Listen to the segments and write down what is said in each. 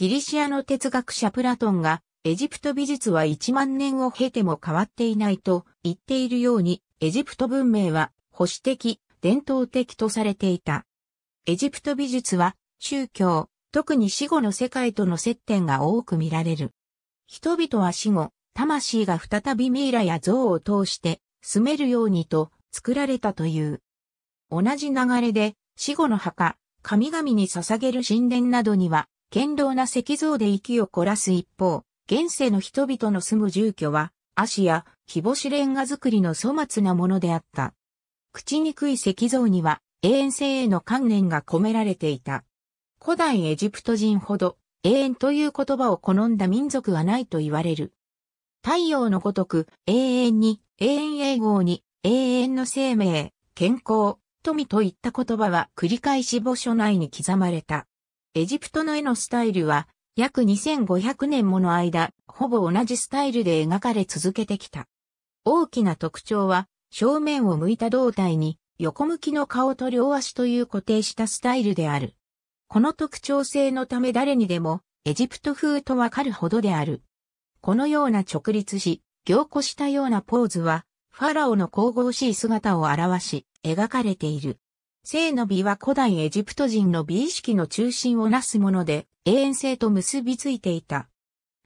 ギリシアの哲学者プラトンが、エジプト美術は1万年を経ても変わっていないと言っているように、エジプト文明は保守的、伝統的とされていた。エジプト美術は宗教、特に死後の世界との接点が多く見られる。人々は死後、魂が再びミイラや像を通して住めるようにと作られたという。同じ流れで死後の墓、神々に捧げる神殿などには堅牢な石像で息を凝らす一方、現世の人々の住む住居は、足や日干しレンガ作りの粗末なものであった。口にくい石像には永遠性への観念が込められていた。古代エジプト人ほど永遠という言葉を好んだ民族はないと言われる。太陽のごとく永遠に、永遠永語に、永遠の生命、健康、富といった言葉は繰り返し墓所内に刻まれた。エジプトの絵のスタイルは、約2500年もの間、ほぼ同じスタイルで描かれ続けてきた。大きな特徴は、正面を向いた胴体に、横向きの顔と両足という固定したスタイルである。この特徴性のため誰にでも、エジプト風とわかるほどである。このような直立し、凝固したようなポーズは、ファラオの神々しい姿を表し、描かれている。性の美は古代エジプト人の美意識の中心をなすもので、永遠性と結びついていた。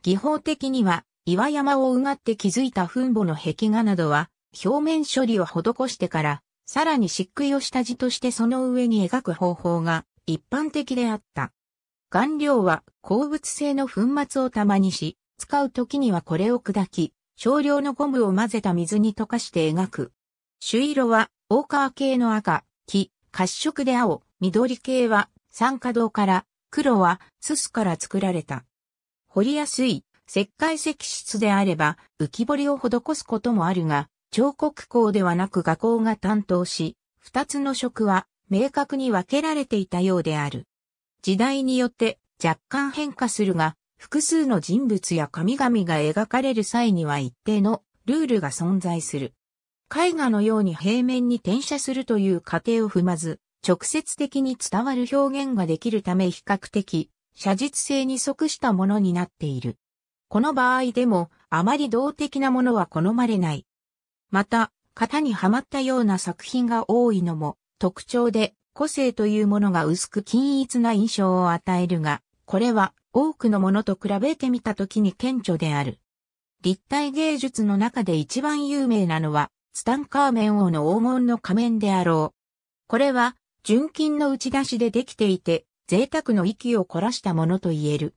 技法的には、岩山をうがって築いた墳墓の壁画などは、表面処理を施してから、さらに漆喰を下地としてその上に描く方法が一般的であった。顔料は鉱物性の粉末を玉にし、使う時にはこれを砕き、少量のゴムを混ぜた水に溶かして描く。朱色は大川系の赤、木、褐色で青、緑系は酸化銅から、黒はススから作られた。掘りやすい石灰石質であれば浮き彫りを施すこともあるが、彫刻工ではなく画工が担当し、二つの色は明確に分けられていたようである。時代によって若干変化するが、複数の人物や神々が描かれる際には一定のルールが存在する。絵画のように平面に転写するという過程を踏まず、直接的に伝わる表現ができるため比較的、写実性に即したものになっている。この場合でも、あまり動的なものは好まれない。また、型にはまったような作品が多いのも特徴で、個性というものが薄く均一な印象を与えるが、これは多くのものと比べてみたときに顕著である。立体芸術の中で一番有名なのは、ツタンカーメン王の黄金の仮面であろう。これは、純金の打ち出しでできていて、贅沢の息を凝らしたものと言える。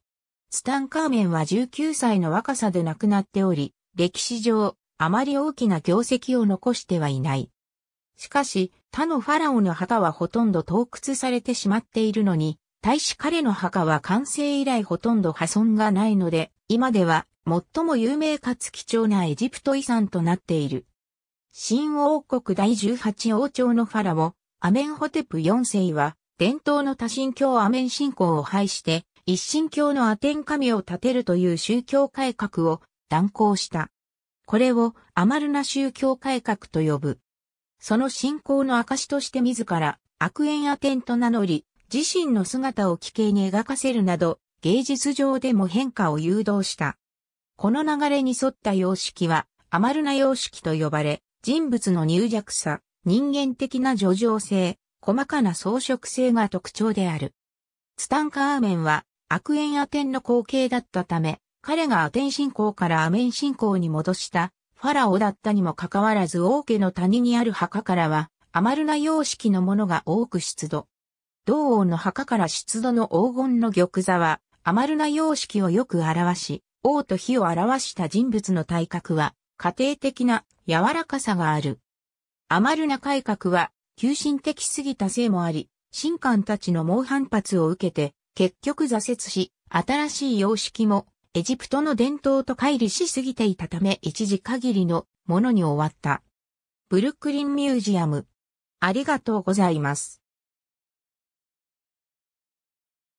ツタンカーメンは19歳の若さで亡くなっており、歴史上、あまり大きな業績を残してはいない。しかし、他のファラオの墓はほとんど洞窟されてしまっているのに、対し彼の墓は完成以来ほとんど破損がないので、今では最も有名かつ貴重なエジプト遺産となっている。新王国第18王朝のファラオ、アメンホテプ4世は、伝統の多神教アメン信仰を廃して、一神教のアテン神を立てるという宗教改革を断行した。これをアマルナ宗教改革と呼ぶ。その信仰の証として自ら悪縁アテンと名乗り、自身の姿を奇形に描かせるなど、芸術上でも変化を誘導した。この流れに沿った様式は、アマルナ様式と呼ばれ、人物の入弱さ、人間的な叙情性、細かな装飾性が特徴である。ツタンカーメンは悪縁アテンの後継だったため、彼がアテン信仰からアメン信仰に戻したファラオだったにもかかわらず王家の谷にある墓からはアマルナ様式のものが多く出土。同王の墓から出土の黄金の玉座はアマルナ様式をよく表し、王と火を表した人物の体格は家庭的な柔らかさがある。アマルナ改革は、急進的すぎたせいもあり、新官たちの猛反発を受けて、結局挫折し、新しい様式も、エジプトの伝統と乖離しすぎていたため一時限りのものに終わった。ブルックリンミュージアム。ありがとうございます。